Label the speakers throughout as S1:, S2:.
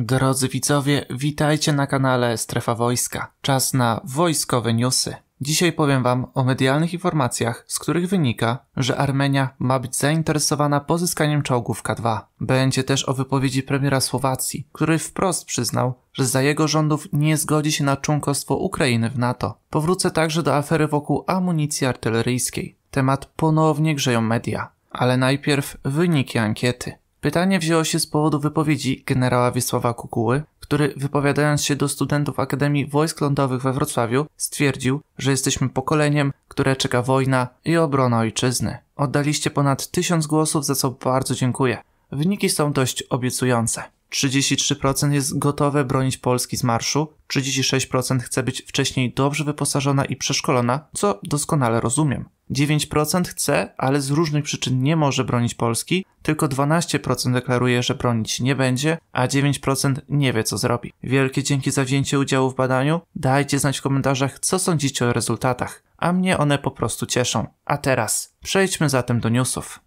S1: Drodzy widzowie, witajcie na kanale Strefa Wojska. Czas na wojskowe newsy. Dzisiaj powiem Wam o medialnych informacjach, z których wynika, że Armenia ma być zainteresowana pozyskaniem czołgów K2. Będzie też o wypowiedzi premiera Słowacji, który wprost przyznał, że za jego rządów nie zgodzi się na członkostwo Ukrainy w NATO. Powrócę także do afery wokół amunicji artyleryjskiej. Temat ponownie grzeją media. Ale najpierw wyniki ankiety. Pytanie wzięło się z powodu wypowiedzi generała Wiesława Kukuły, który wypowiadając się do studentów Akademii Wojsk Lądowych we Wrocławiu stwierdził, że jesteśmy pokoleniem, które czeka wojna i obrona ojczyzny. Oddaliście ponad tysiąc głosów, za co bardzo dziękuję. Wyniki są dość obiecujące. 33% jest gotowe bronić Polski z marszu, 36% chce być wcześniej dobrze wyposażona i przeszkolona, co doskonale rozumiem. 9% chce, ale z różnych przyczyn nie może bronić Polski, tylko 12% deklaruje, że bronić nie będzie, a 9% nie wie co zrobi. Wielkie dzięki za wzięcie udziału w badaniu. Dajcie znać w komentarzach, co sądzicie o rezultatach, a mnie one po prostu cieszą. A teraz przejdźmy zatem do newsów.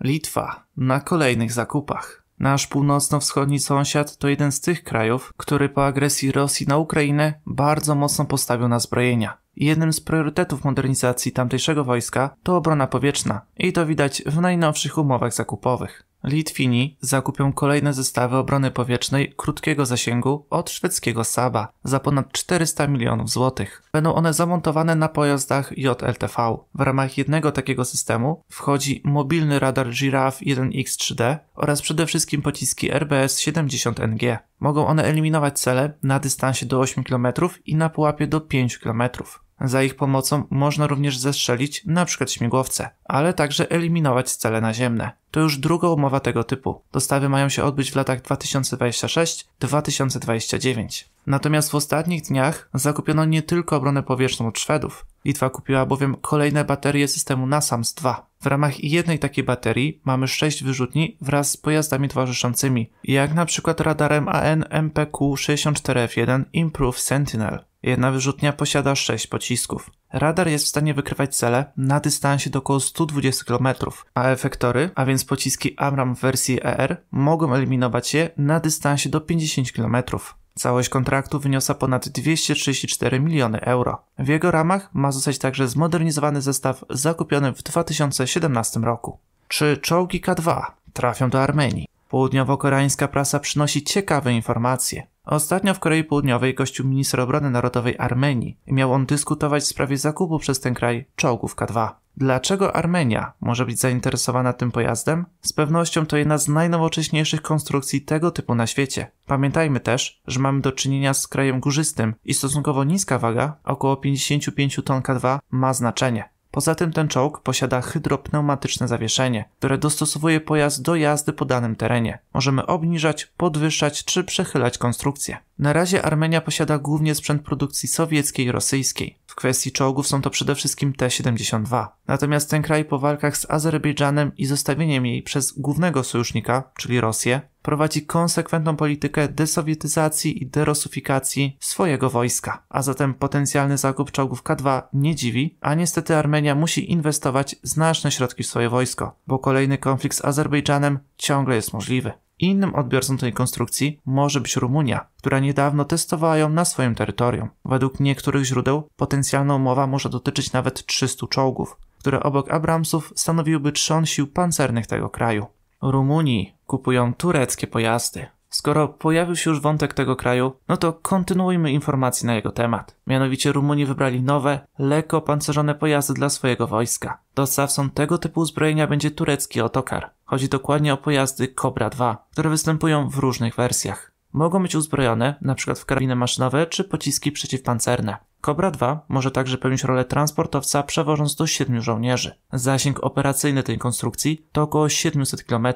S1: Litwa na kolejnych zakupach. Nasz północno-wschodni sąsiad to jeden z tych krajów, który po agresji Rosji na Ukrainę bardzo mocno postawił na zbrojenia. Jednym z priorytetów modernizacji tamtejszego wojska to obrona powietrzna i to widać w najnowszych umowach zakupowych. Litwini zakupią kolejne zestawy obrony powietrznej krótkiego zasięgu od szwedzkiego Saba za ponad 400 milionów złotych. Będą one zamontowane na pojazdach JLTV. W ramach jednego takiego systemu wchodzi mobilny radar Giraffe 1X3D oraz przede wszystkim pociski RBS-70NG. Mogą one eliminować cele na dystansie do 8 km i na pułapie do 5 km. Za ich pomocą można również zestrzelić np. śmigłowce, ale także eliminować cele naziemne. To już druga umowa tego typu. Dostawy mają się odbyć w latach 2026-2029. Natomiast w ostatnich dniach zakupiono nie tylko obronę powietrzną od Szwedów. Litwa kupiła bowiem kolejne baterie systemu NASAMS-2. W ramach jednej takiej baterii mamy 6 wyrzutni wraz z pojazdami towarzyszącymi, jak np. radarem AN MPQ-64F1 Improved Sentinel. Jedna wyrzutnia posiada 6 pocisków. Radar jest w stanie wykrywać cele na dystansie do około 120 km, a efektory, a więc pociski AMRAM w wersji ER, mogą eliminować je na dystansie do 50 km. Całość kontraktu wyniosła ponad 234 miliony euro. W jego ramach ma zostać także zmodernizowany zestaw zakupiony w 2017 roku. Czy czołgi K2 trafią do Armenii? Południowo-koreańska prasa przynosi ciekawe informacje. Ostatnio w Korei Południowej gościł minister obrony narodowej Armenii i miał on dyskutować w sprawie zakupu przez ten kraj czołgów K2. Dlaczego Armenia może być zainteresowana tym pojazdem? Z pewnością to jedna z najnowocześniejszych konstrukcji tego typu na świecie. Pamiętajmy też, że mamy do czynienia z krajem górzystym i stosunkowo niska waga, około 55 ton K2, ma znaczenie. Poza tym ten czołg posiada hydropneumatyczne zawieszenie, które dostosowuje pojazd do jazdy po danym terenie. Możemy obniżać, podwyższać czy przechylać konstrukcję. Na razie Armenia posiada głównie sprzęt produkcji sowieckiej i rosyjskiej. W kwestii czołgów są to przede wszystkim T-72. Natomiast ten kraj po walkach z Azerbejdżanem i zostawieniem jej przez głównego sojusznika, czyli Rosję, prowadzi konsekwentną politykę desowietyzacji i derosyfikacji swojego wojska. A zatem potencjalny zakup czołgów K2 nie dziwi, a niestety Armenia musi inwestować znaczne środki w swoje wojsko, bo kolejny konflikt z Azerbejdżanem ciągle jest możliwy. Innym odbiorcą tej konstrukcji może być Rumunia, która niedawno testowała ją na swoim terytorium. Według niektórych źródeł potencjalna umowa może dotyczyć nawet 300 czołgów, które obok Abramsów stanowiłyby trzon sił pancernych tego kraju. Rumunii kupują tureckie pojazdy. Skoro pojawił się już wątek tego kraju, no to kontynuujmy informacje na jego temat. Mianowicie Rumuni wybrali nowe, lekko pancerzone pojazdy dla swojego wojska. Dostawcą tego typu uzbrojenia będzie turecki otokar. Chodzi dokładnie o pojazdy Cobra 2, które występują w różnych wersjach. Mogą być uzbrojone, np. w karabiny maszynowe czy pociski przeciwpancerne. Cobra 2 może także pełnić rolę transportowca przewożąc do 7 żołnierzy. Zasięg operacyjny tej konstrukcji to około 700 km,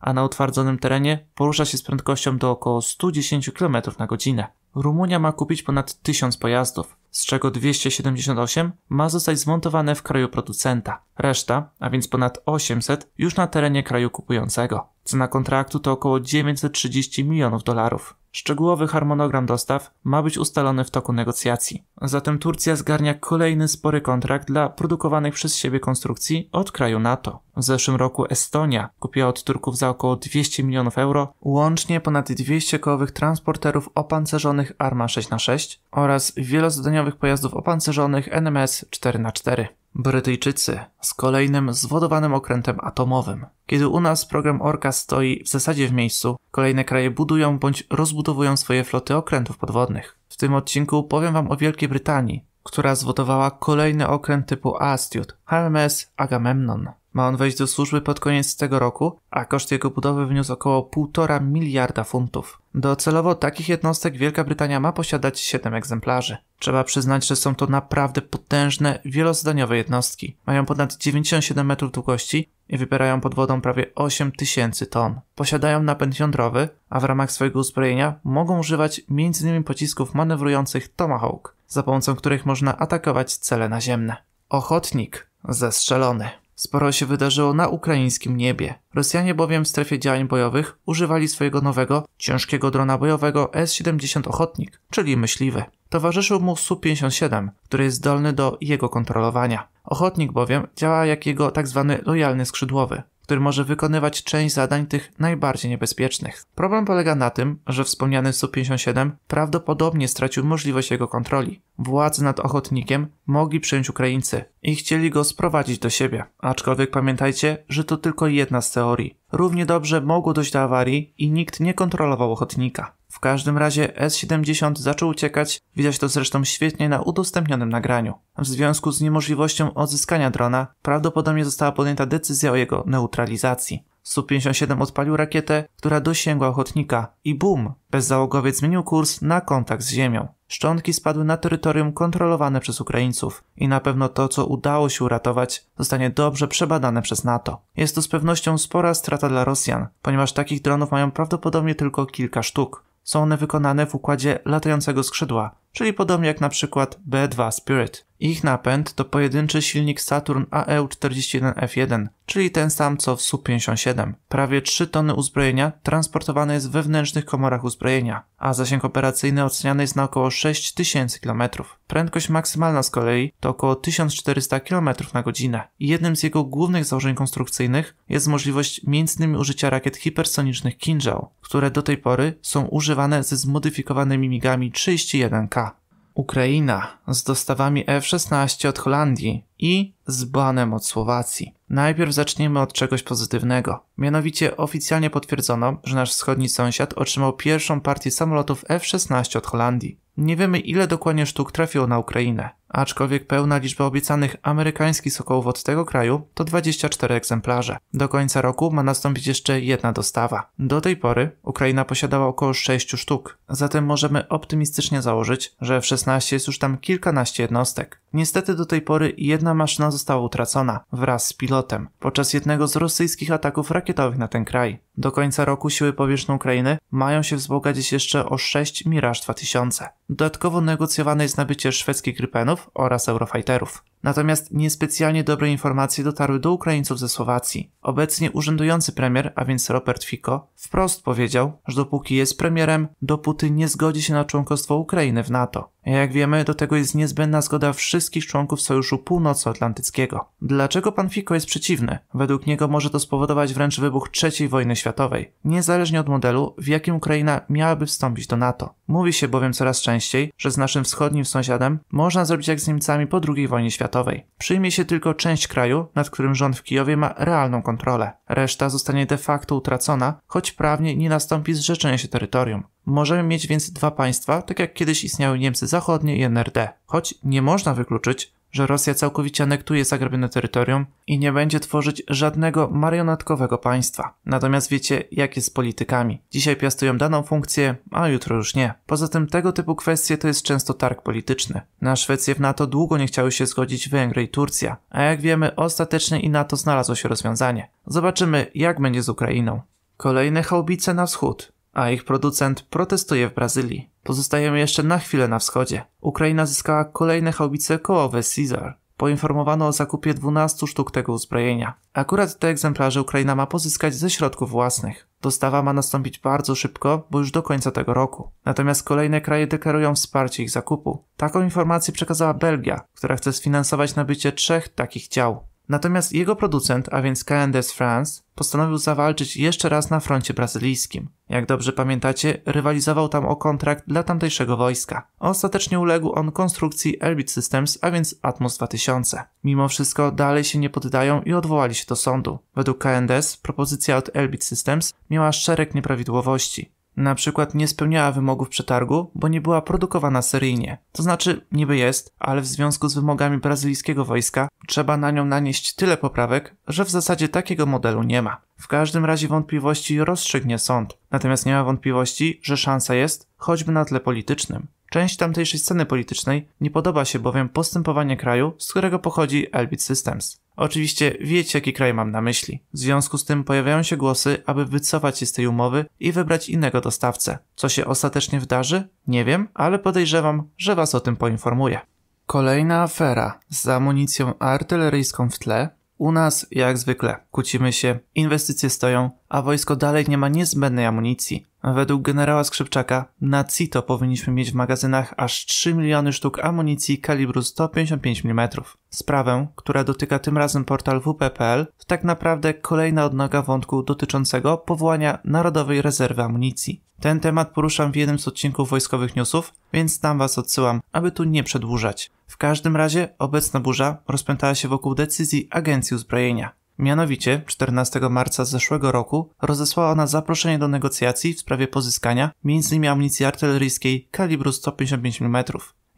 S1: a na utwardzonym terenie porusza się z prędkością do około 110 km na godzinę. Rumunia ma kupić ponad 1000 pojazdów, z czego 278 ma zostać zmontowane w kraju producenta, reszta, a więc ponad 800 już na terenie kraju kupującego. Cena kontraktu to około 930 milionów dolarów. Szczegółowy harmonogram dostaw ma być ustalony w toku negocjacji. Zatem Turcja zgarnia kolejny spory kontrakt dla produkowanych przez siebie konstrukcji od kraju NATO. W zeszłym roku Estonia kupiła od Turków za około 200 milionów euro łącznie ponad 200 kołowych transporterów opancerzonych Arma 6x6 oraz wielozadaniowych pojazdów opancerzonych NMS 4x4. Brytyjczycy z kolejnym zwodowanym okrętem atomowym. Kiedy u nas program Orka stoi w zasadzie w miejscu, kolejne kraje budują bądź rozbudowują swoje floty okrętów podwodnych. W tym odcinku powiem Wam o Wielkiej Brytanii, która zwodowała kolejny okręt typu Astute, HMS Agamemnon. Ma on wejść do służby pod koniec tego roku, a koszt jego budowy wyniósł około 1,5 miliarda funtów. Docelowo takich jednostek Wielka Brytania ma posiadać 7 egzemplarzy. Trzeba przyznać, że są to naprawdę potężne, wielozadaniowe jednostki. Mają ponad 97 metrów długości i wybierają pod wodą prawie 8 tysięcy ton. Posiadają napęd jądrowy, a w ramach swojego uzbrojenia mogą używać m.in. pocisków manewrujących Tomahawk, za pomocą których można atakować cele naziemne. Ochotnik zestrzelony. Sporo się wydarzyło na ukraińskim niebie. Rosjanie bowiem w strefie działań bojowych używali swojego nowego, ciężkiego drona bojowego S-70 Ochotnik, czyli myśliwy. Towarzyszył mu Su-57, który jest zdolny do jego kontrolowania. Ochotnik bowiem działa jak jego tzw. Tak lojalny skrzydłowy który może wykonywać część zadań tych najbardziej niebezpiecznych. Problem polega na tym, że wspomniany Su-57 prawdopodobnie stracił możliwość jego kontroli. Władzę nad ochotnikiem mogli przejąć Ukraińcy i chcieli go sprowadzić do siebie. Aczkolwiek pamiętajcie, że to tylko jedna z teorii. Równie dobrze mogło dojść do awarii i nikt nie kontrolował ochotnika. W każdym razie S70 zaczął uciekać, widać to zresztą świetnie na udostępnionym nagraniu. W związku z niemożliwością odzyskania drona, prawdopodobnie została podjęta decyzja o jego neutralizacji. Su-57 odpalił rakietę, która dosięgła ochotnika i bum! Bezzałogowiec zmienił kurs na kontakt z ziemią. Szczątki spadły na terytorium kontrolowane przez Ukraińców i na pewno to, co udało się uratować, zostanie dobrze przebadane przez NATO. Jest to z pewnością spora strata dla Rosjan, ponieważ takich dronów mają prawdopodobnie tylko kilka sztuk. Są one wykonane w układzie latającego skrzydła, czyli podobnie jak na przykład B2 Spirit. Ich napęd to pojedynczy silnik Saturn aeu 41 f 1 czyli ten sam co w Su-57. Prawie 3 tony uzbrojenia transportowane jest w wewnętrznych komorach uzbrojenia, a zasięg operacyjny oceniany jest na około 6000 km. Prędkość maksymalna z kolei to około 1400 km na godzinę. jednym z jego głównych założeń konstrukcyjnych jest możliwość m.in. użycia rakiet hipersonicznych Kinjal, które do tej pory są używane ze zmodyfikowanymi migami 31K. Ukraina z dostawami F-16 od Holandii i z banem od Słowacji. Najpierw zaczniemy od czegoś pozytywnego. Mianowicie oficjalnie potwierdzono, że nasz wschodni sąsiad otrzymał pierwszą partię samolotów F-16 od Holandii. Nie wiemy ile dokładnie sztuk trafiło na Ukrainę. Aczkolwiek pełna liczba obiecanych amerykańskich sokołów od tego kraju to 24 egzemplarze. Do końca roku ma nastąpić jeszcze jedna dostawa. Do tej pory Ukraina posiadała około 6 sztuk, zatem możemy optymistycznie założyć, że w 16 jest już tam kilkanaście jednostek. Niestety do tej pory jedna maszyna została utracona wraz z pilotem podczas jednego z rosyjskich ataków rakietowych na ten kraj. Do końca roku siły powietrzne Ukrainy mają się wzbogacić jeszcze o 6 Mirage 2000. Dodatkowo negocjowane jest nabycie szwedzkich Gripenów oraz Eurofighterów. Natomiast niespecjalnie dobre informacje dotarły do Ukraińców ze Słowacji. Obecnie urzędujący premier, a więc Robert Fico, wprost powiedział, że dopóki jest premierem, dopóty nie zgodzi się na członkostwo Ukrainy w NATO. Jak wiemy, do tego jest niezbędna zgoda wszystkich członków Sojuszu Północnoatlantyckiego. Dlaczego pan Fico jest przeciwny? Według niego może to spowodować wręcz wybuch III wojny światowej, niezależnie od modelu, w jakim Ukraina miałaby wstąpić do NATO. Mówi się bowiem coraz częściej, że z naszym wschodnim sąsiadem można zrobić jak z Niemcami po II wojnie światowej. Przyjmie się tylko część kraju, nad którym rząd w Kijowie ma realną kontrolę. Reszta zostanie de facto utracona, choć prawnie nie nastąpi zrzeczenie się terytorium możemy mieć więc dwa państwa, tak jak kiedyś istniały Niemcy Zachodnie i NRD, choć nie można wykluczyć, że Rosja całkowicie anektuje zagrabione terytorium i nie będzie tworzyć żadnego marionetkowego państwa. Natomiast wiecie, jak jest z politykami. Dzisiaj piastują daną funkcję, a jutro już nie. Poza tym tego typu kwestie to jest często targ polityczny. Na Szwecję w NATO długo nie chciały się zgodzić Węgry i Turcja, a jak wiemy, ostatecznie i NATO znalazło się rozwiązanie. Zobaczymy, jak będzie z Ukrainą. Kolejne chałbice na wschód a ich producent protestuje w Brazylii. Pozostajemy jeszcze na chwilę na wschodzie. Ukraina zyskała kolejne haubice kołowe Caesar. Poinformowano o zakupie 12 sztuk tego uzbrojenia. Akurat te egzemplarze Ukraina ma pozyskać ze środków własnych. Dostawa ma nastąpić bardzo szybko, bo już do końca tego roku. Natomiast kolejne kraje deklarują wsparcie ich zakupu. Taką informację przekazała Belgia, która chce sfinansować nabycie trzech takich ciał. Natomiast jego producent, a więc KNDS France, postanowił zawalczyć jeszcze raz na froncie brazylijskim. Jak dobrze pamiętacie, rywalizował tam o kontrakt dla tamtejszego wojska. Ostatecznie uległ on konstrukcji Elbit Systems, a więc Atmos 2000. Mimo wszystko dalej się nie poddają i odwołali się do sądu. Według KNDS propozycja od Elbit Systems miała szereg nieprawidłowości. Na przykład nie spełniała wymogów przetargu, bo nie była produkowana seryjnie. To znaczy, niby jest, ale w związku z wymogami brazylijskiego wojska trzeba na nią nanieść tyle poprawek, że w zasadzie takiego modelu nie ma. W każdym razie wątpliwości rozstrzygnie sąd, natomiast nie ma wątpliwości, że szansa jest, choćby na tle politycznym. Część tamtejszej sceny politycznej nie podoba się bowiem postępowanie kraju, z którego pochodzi Elbit Systems. Oczywiście wiecie, jaki kraj mam na myśli. W związku z tym pojawiają się głosy, aby wycofać się z tej umowy i wybrać innego dostawcę. Co się ostatecznie wydarzy? Nie wiem, ale podejrzewam, że was o tym poinformuję. Kolejna afera z amunicją artyleryjską w tle. U nas, jak zwykle, kłócimy się, inwestycje stoją, a wojsko dalej nie ma niezbędnej amunicji. Według generała Skrzypczaka na CITO powinniśmy mieć w magazynach aż 3 miliony sztuk amunicji kalibru 155 mm. Sprawę, która dotyka tym razem portal WP.pl, to tak naprawdę kolejna odnoga wątku dotyczącego powołania Narodowej Rezerwy Amunicji. Ten temat poruszam w jednym z odcinków wojskowych newsów, więc tam was odsyłam, aby tu nie przedłużać. W każdym razie obecna burza rozpętała się wokół decyzji Agencji Uzbrojenia. Mianowicie 14 marca zeszłego roku rozesłała ona zaproszenie do negocjacji w sprawie pozyskania m.in. amunicji artyleryjskiej kalibru 155 mm.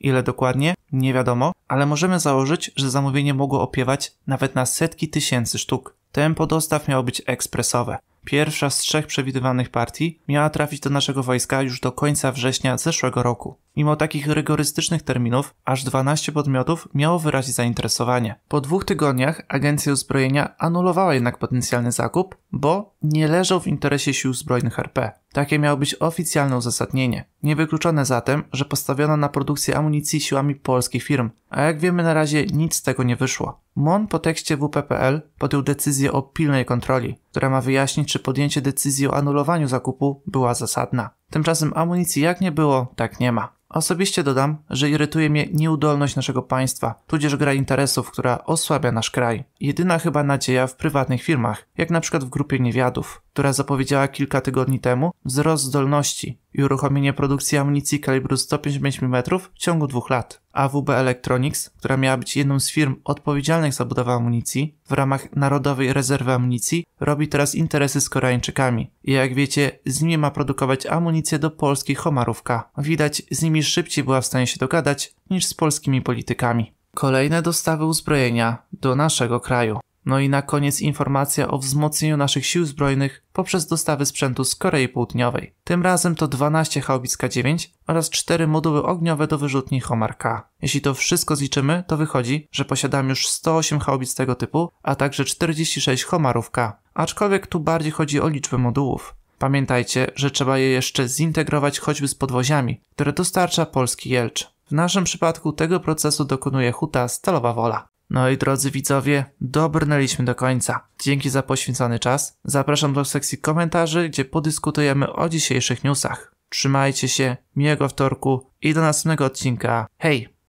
S1: Ile dokładnie? Nie wiadomo, ale możemy założyć, że zamówienie mogło opiewać nawet na setki tysięcy sztuk. Tempo dostaw miało być ekspresowe. Pierwsza z trzech przewidywanych partii miała trafić do naszego wojska już do końca września zeszłego roku. Mimo takich rygorystycznych terminów, aż 12 podmiotów miało wyrazić zainteresowanie. Po dwóch tygodniach agencja uzbrojenia anulowała jednak potencjalny zakup, bo nie leżał w interesie sił zbrojnych RP. Takie miało być oficjalne uzasadnienie. Niewykluczone zatem, że postawiono na produkcję amunicji siłami polskich firm, a jak wiemy na razie nic z tego nie wyszło. MON po tekście WPPL podjął decyzję o pilnej kontroli, która ma wyjaśnić, czy podjęcie decyzji o anulowaniu zakupu była zasadna. Tymczasem amunicji jak nie było, tak nie ma. Osobiście dodam, że irytuje mnie nieudolność naszego państwa, tudzież gra interesów, która osłabia nasz kraj. Jedyna chyba nadzieja w prywatnych firmach, jak na przykład w grupie niewiadów, która zapowiedziała kilka tygodni temu wzrost zdolności, i uruchomienie produkcji amunicji kalibru 155 mm w ciągu dwóch lat. AWB Electronics, która miała być jedną z firm odpowiedzialnych za budowę amunicji w ramach Narodowej Rezerwy Amunicji, robi teraz interesy z Koreańczykami. I jak wiecie, z nimi ma produkować amunicję do polskich homarówka. Widać, z nimi szybciej była w stanie się dogadać niż z polskimi politykami. Kolejne dostawy uzbrojenia do naszego kraju. No i na koniec informacja o wzmocnieniu naszych sił zbrojnych poprzez dostawy sprzętu z Korei Południowej. Tym razem to 12 Haubic K9 oraz 4 moduły ogniowe do wyrzutni Homar K. Jeśli to wszystko zliczymy, to wychodzi, że posiadam już 108 haubic tego typu, a także 46 Homarów K. Aczkolwiek tu bardziej chodzi o liczbę modułów. Pamiętajcie, że trzeba je jeszcze zintegrować choćby z podwoziami, które dostarcza polski Jelcz. W naszym przypadku tego procesu dokonuje huta Stalowa Wola. No i drodzy widzowie, dobrnęliśmy do końca. Dzięki za poświęcony czas. Zapraszam do sekcji komentarzy, gdzie podyskutujemy o dzisiejszych newsach. Trzymajcie się, miłego wtorku i do następnego odcinka. Hej!